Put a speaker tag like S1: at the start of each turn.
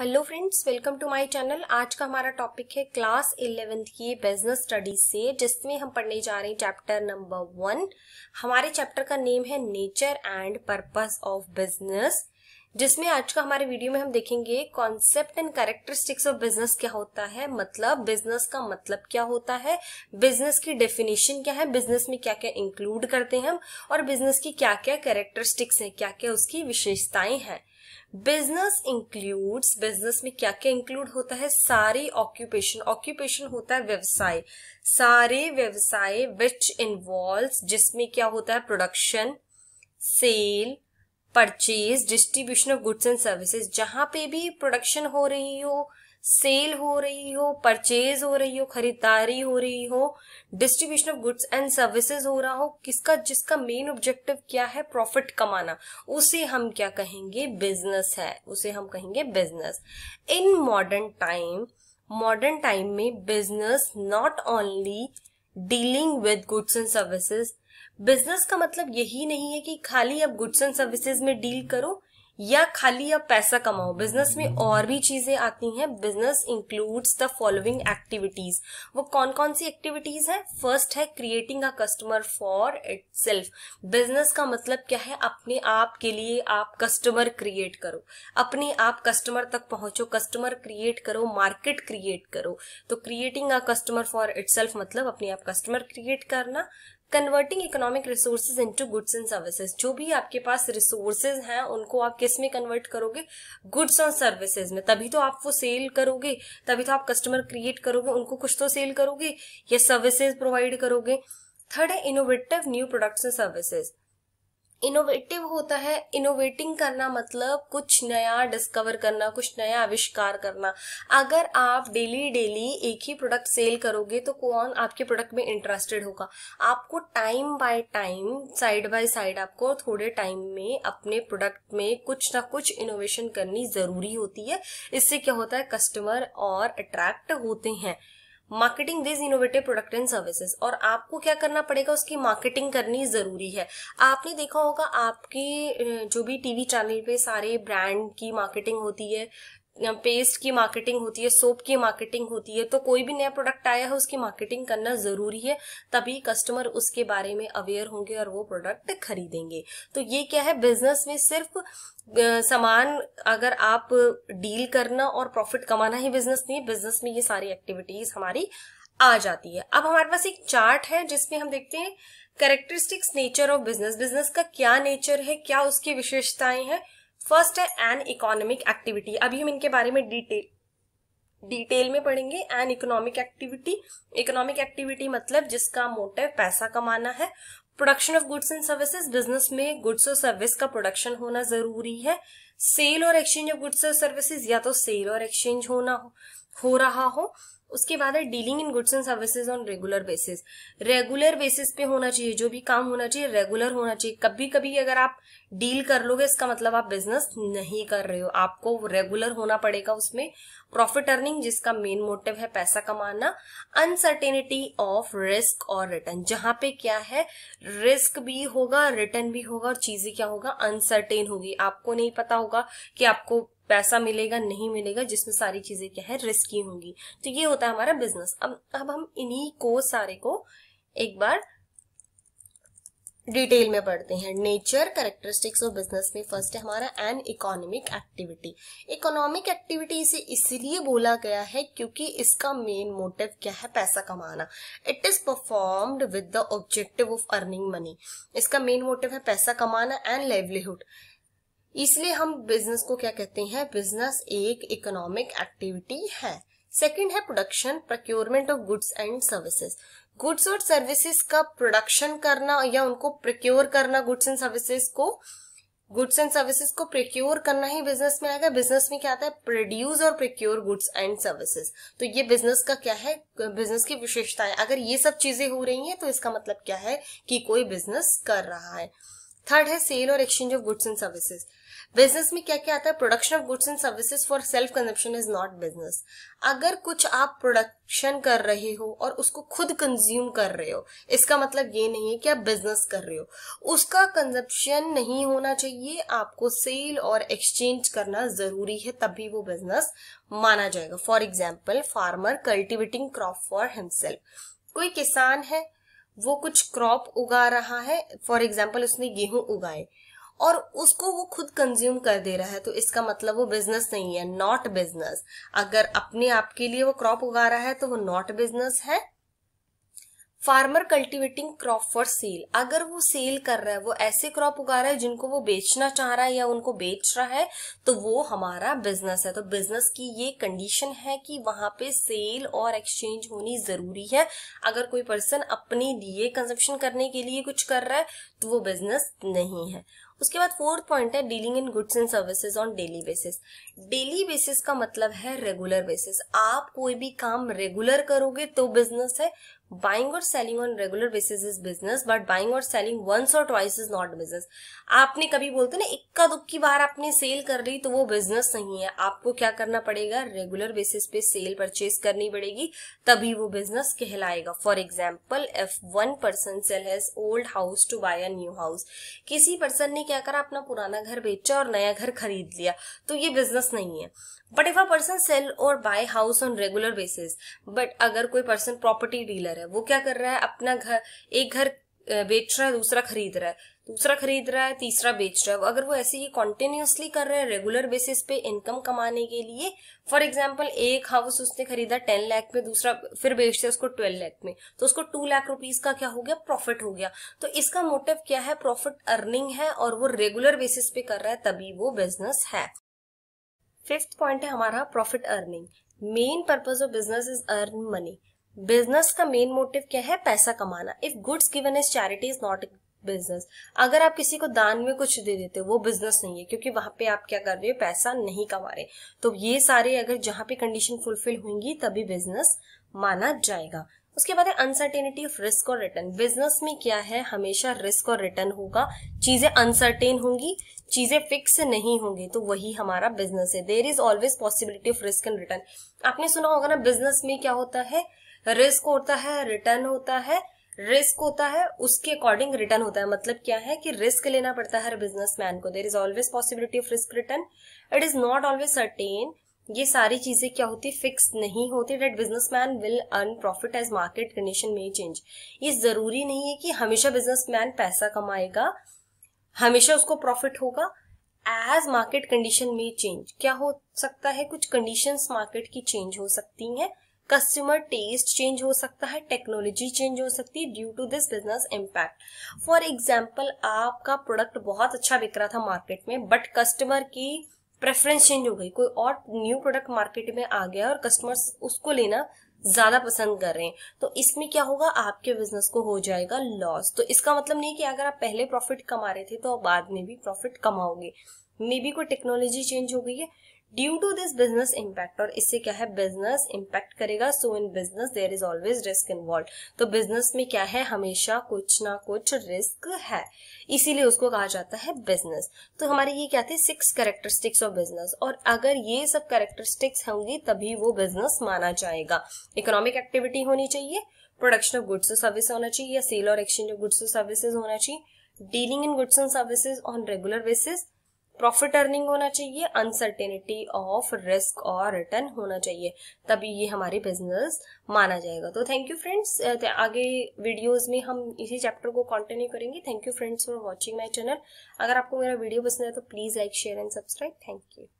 S1: hello friends welcome to my channel आज का हमारा टॉपिक है क्लास इलेवेंथ की बिजनेस स्टडीज से जिसमें हम पढ़ने जा रहे हैं चैप्टर नंबर वन हमारे चैप्टर का नेम है nature and purpose of business जिसमें आज का हमारे वीडियो में हम देखेंगे concept and characteristics of business क्या होता है मतलब बिजनेस का मतलब क्या होता है बिजनेस की डेफिनेशन क्या है बिजनेस में क्या क्या इंक्लूड करते हैं हम और बिजनेस की क्या क्या कैरेक्टरिस्टिक्स हैं क्या क्या उसकी विशेषताएं हैं बिजनेस इंक्लूड्स बिजनेस में क्या क्या इंक्लूड होता है सारे ऑक्यूपेशन ऑक्यूपेशन होता है व्यवसाय सारे व्यवसाय विच इन्वॉल्व जिसमें क्या होता है production sale purchase distribution of goods and services जहां पे भी प्रोडक्शन हो रही हो सेल हो रही हो परचेज हो रही हो खरीदारी हो रही हो distribution of goods and services हो रहा हो किसका जिसका मेन ऑब्जेक्टिव क्या है प्रॉफिट कमाना उसे हम क्या कहेंगे बिजनेस है उसे हम कहेंगे business in modern time modern time में business not only dealing with goods and services business का मतलब यही नहीं है कि खाली अब गुड्स एंड सर्विसेज में डील करो या खाली आप पैसा कमाओ बिजनेस में और भी चीजें आती हैं business includes the following activities वो कौन कौन सी एक्टिविटीज है फर्स्ट है creating a customer for it business का मतलब क्या है अपने आप के लिए आप कस्टमर क्रिएट करो अपने आप कस्टमर तक पहुंचो कस्टमर क्रिएट करो मार्केट क्रिएट करो तो creating a customer for it मतलब अपने आप कस्टमर क्रिएट करना converting economic resources into goods and services जो भी आपके पास रिसोर्सेज हैं उनको आप किस में कन्वर्ट करोगे गुड्स और सर्विसेज में तभी तो आप वो सेल करोगे तभी तो आप कस्टमर क्रिएट करोगे उनको कुछ तो सेल करोगे या सर्विसेज प्रोवाइड करोगे थर्ड है innovative new products and services innovative होता है इनोवेटिंग करना मतलब कुछ नया डिस्कवर करना कुछ नया आविष्कार करना अगर आप डेली डेली एक ही प्रोडक्ट सेल करोगे तो कौन आपके प्रोडक्ट में इंटरेस्टेड होगा आपको time by time side by side आपको थोड़े टाइम में अपने प्रोडक्ट में कुछ ना कुछ इनोवेशन करनी ज़रूरी होती है इससे क्या होता है कस्टमर और अट्रैक्ट होते हैं marketing wise innovative product and services और आपको क्या करना पड़ेगा उसकी मार्केटिंग करनी जरूरी है आपने देखा होगा आपके जो भी टीवी चैनल पे सारे ब्रांड की मार्केटिंग होती है पेस्ट की मार्केटिंग होती है सोप की मार्केटिंग होती है तो कोई भी नया प्रोडक्ट आया है उसकी मार्केटिंग करना जरूरी है तभी कस्टमर उसके बारे में अवेयर होंगे और वो प्रोडक्ट खरीदेंगे तो ये क्या है बिजनेस में सिर्फ सामान अगर आप डील करना और प्रॉफिट कमाना ही बिजनेस नहीं बिजनेस में ये सारी एक्टिविटीज हमारी आ जाती है अब हमारे पास एक चार्ट है जिसमें हम देखते हैं characteristics nature of business business का क्या नेचर है क्या उसकी विशेषताएं हैं फर्स्ट है एन इकोनॉमिक एक्टिविटी अभी हम इनके बारे में डिटेल डिटेल में पढ़ेंगे an economic activity economic activity मतलब जिसका मोटिव पैसा कमाना है production of goods and services business में गुड्स और सर्विस का प्रोडक्शन होना जरूरी है सेल और एक्सचेंज ऑफ गुड्स और सर्विसेज या तो सेल और एक्सचेंज होना हो, हो रहा हो उसके बाद है dealing in goods and services on regular basis regular basis पे होना चाहिए जो भी काम होना चाहिए रेगुलर होना चाहिए कभी कभी अगर आप डील कर लोगे इसका मतलब आप बिजनेस नहीं कर रहे हो आपको रेगुलर होना पड़ेगा उसमें प्रॉफिट अर्निंग जिसका मेन मोटिव है पैसा कमाना अनसर्टेनिटी ऑफ रिस्क और रिटर्न जहां पे क्या है रिस्क भी होगा रिटर्न भी होगा और चीजें क्या होगा अनसर्टेन होगी आपको नहीं पता होगा कि आपको पैसा मिलेगा नहीं मिलेगा जिसमें सारी चीजें क्या है रिस्की होंगी तो ये होता है हमारा बिजनेस अब अब हम इन्हीं को सारे को एक बार डिटेल में पढ़ते हैं नेचर करेक्टरिस्टिक्स ऑफ बिजनेस में फर्स्ट है हमारा an economic activity economic activity इसे इसलिए बोला गया है क्योंकि इसका मेन मोटिव क्या है पैसा कमाना it is performed with the objective of earning money इसका मेन मोटिव है पैसा कमाना एंड लाइवलीहुड इसलिए हम बिजनेस को क्या कहते हैं बिजनेस एक इकोनॉमिक एक्टिविटी है सेकंड है production procurement of goods and services goods और सर्विसेज का प्रोडक्शन करना या उनको प्रक्योर करना गुड्स एंड सर्विसेज को गुड्स एंड सर्विसेज को प्रिक्योर करना ही बिजनेस में आएगा बिजनेस में क्या आता है प्रोड्यूस और प्रिक्योर गुड्स एंड सर्विसेज तो ये बिजनेस का क्या है बिजनेस की विशेषताएं अगर ये सब चीजें हो रही हैं तो इसका मतलब क्या है कि कोई बिजनेस कर रहा है थर्ड है सेल और exchange of goods and services business में क्या क्या आता है production of goods and services for self consumption is not business अगर कुछ आप प्रोडक्शन कर रहे हो और उसको खुद कंज्यूम कर रहे हो इसका मतलब ये नहीं है कि आप बिजनेस कर रहे हो उसका कंजप्शन नहीं होना चाहिए आपको सेल और एक्सचेंज करना जरूरी है तभी वो बिजनेस माना जाएगा for example farmer cultivating crop for himself कोई किसान है वो कुछ क्रॉप उगा रहा है फॉर एग्जाम्पल उसने गेहूं उगाए और उसको वो खुद कंज्यूम कर दे रहा है तो इसका मतलब वो बिजनेस नहीं है नॉट बिजनेस अगर अपने आप के लिए वो क्रॉप उगा रहा है तो वो नॉट बिजनेस है farmer cultivating crop for sale अगर वो सेल कर रहा है वो ऐसे क्रॉप उगा रहा है जिनको वो बेचना चाह रहा है या उनको बेच रहा है तो वो हमारा बिजनेस है तो बिजनेस की ये कंडीशन है कि वहां पे सेल और एक्सचेंज होनी जरूरी है अगर कोई पर्सन अपने लिए कंजप्शन करने के लिए कुछ कर रहा है तो वो बिजनेस नहीं है उसके बाद फोर्थ पॉइंट है dealing in goods and services on daily basis daily basis का मतलब है रेगुलर बेसिस आप कोई भी काम रेगुलर करोगे तो बिजनेस है बाइंग और selling on regular basis is business but buying और सेलिंग वंस और ट्वाइस इज नॉट बिजनेस आपने कभी बोलते ना इक्का दुक्की बार आपने सेल कर ली तो वो बिजनेस नहीं है आपको क्या करना पड़ेगा रेगुलर बेसिस पे सेल परचेज करनी पड़ेगी तभी वो बिजनेस कहलाएगा for example if one person sell has old house to buy a new house किसी पर्सन ने क्या करा अपना पुराना घर बेचा और नया घर खरीद लिया तो ये बिजनेस नहीं है but if a person sell और buy house on regular basis but अगर कोई पर्सन प्रॉपर्टी डीलर है वो क्या कर रहा है अपना घर एक घर बेच रहा है दूसरा खरीद रहा है दूसरा खरीद रहा है तीसरा बेच रहा है अगर वो ऐसे ही कॉन्टिन्यूसली कर रहे हैं रेगुलर बेसिस पे इनकम कमाने के लिए फॉर एग्जाम्पल एक हाउस उसने खरीदा टेन लाख में दूसरा फिर बेचते उसको ट्वेल्व लाख में तो उसको टू लाख रुपीज का क्या हो गया प्रॉफिट हो गया तो इसका मोटिव क्या है प्रॉफिट अर्निंग है और वो रेगुलर बेसिस पे कर रहा है तभी वो बिजनेस है फिफ्थ पॉइंट है हमारा profit earning main purpose of business is earn money business का मेन मोटिव क्या है पैसा कमाना if goods given is charity is not business अगर आप किसी को दान में कुछ दे देते हो वो बिजनेस नहीं है क्योंकि वहां पे आप क्या कर रहे हो पैसा नहीं कमा रहे तो ये सारे अगर जहां पे कंडीशन फुलफिल होंगी तभी बिजनेस माना जाएगा उसके बाद है अनसर्टेनिटी ऑफ रिस्क और रिटर्न बिजनेस में क्या है हमेशा रिस्क और रिटर्न होगा चीजें अनसर्टेन होंगी चीजें फिक्स नहीं होंगी तो वही हमारा बिजनेस है there is always possibility of risk and return आपने सुना होगा ना बिजनेस में क्या होता है रिस्क होता है रिटर्न होता है रिस्क होता है उसके अकॉर्डिंग रिटर्न होता है मतलब क्या है कि रिस्क लेना पड़ता है हर बिजनेसमैन को there is always possibility of risk return it is not always certain ये सारी चीजें क्या होती फिक्स नहीं होती that businessman will earn profit as market condition में चेंज ये जरूरी नहीं है कि हमेशा बिजनेसमैन पैसा कमाएगा हमेशा उसको प्रॉफिट होगा एज मार्केट कंडीशन में चेंज क्या हो सकता है कुछ कंडीशंस मार्केट की चेंज हो सकती हैं कस्टमर टेस्ट चेंज हो सकता है टेक्नोलॉजी चेंज हो सकती है due to this business impact for example आपका प्रोडक्ट बहुत अच्छा बिक रहा था मार्केट में बट कस्टमर की प्रेफरेंस चेंज हो गई कोई और न्यू प्रोडक्ट मार्केट में आ गया और कस्टमर्स उसको लेना ज्यादा पसंद कर रहे हैं तो इसमें क्या होगा आपके बिजनेस को हो जाएगा लॉस तो इसका मतलब नहीं कि अगर आप पहले प्रॉफिट कमा रहे थे तो बाद में भी प्रॉफिट कमाओगे मे बी कोई टेक्नोलॉजी चेंज हो गई है due to this business impact और इससे क्या है बिजनेस इम्पैक्ट करेगा so in business there is always risk involve तो बिजनेस में क्या है हमेशा कुछ ना कुछ रिस्क है इसीलिए उसको कहा जाता है बिजनेस तो हमारे ये क्या थे सिक्स कैरेक्टरिस्टिक्स ऑफ बिजनेस और अगर ये सब कैरेक्टरिस्टिक्स होंगी तभी वो बिजनेस माना जाएगा इकोनॉमिक एक्टिविटी होनी चाहिए प्रोडक्शन ऑफ गुड्स और सर्विस होना चाहिए या सेल और एक्सचेंज ऑफ गुड्स और सर्विसेज होना चाहिए dealing in goods and services on regular basis profit earning होना चाहिए अनसर्टेनिटी ऑफ रिस्क और रिटर्न होना चाहिए तभी ये हमारे बिजनेस माना जाएगा तो थैंक यू फ्रेंड्स आगे वीडियोस में हम इसी चैप्टर को कंटिन्यू करेंगे thank you friends for watching my channel अगर आपको मेरा वीडियो पसंद है तो please like share and subscribe thank you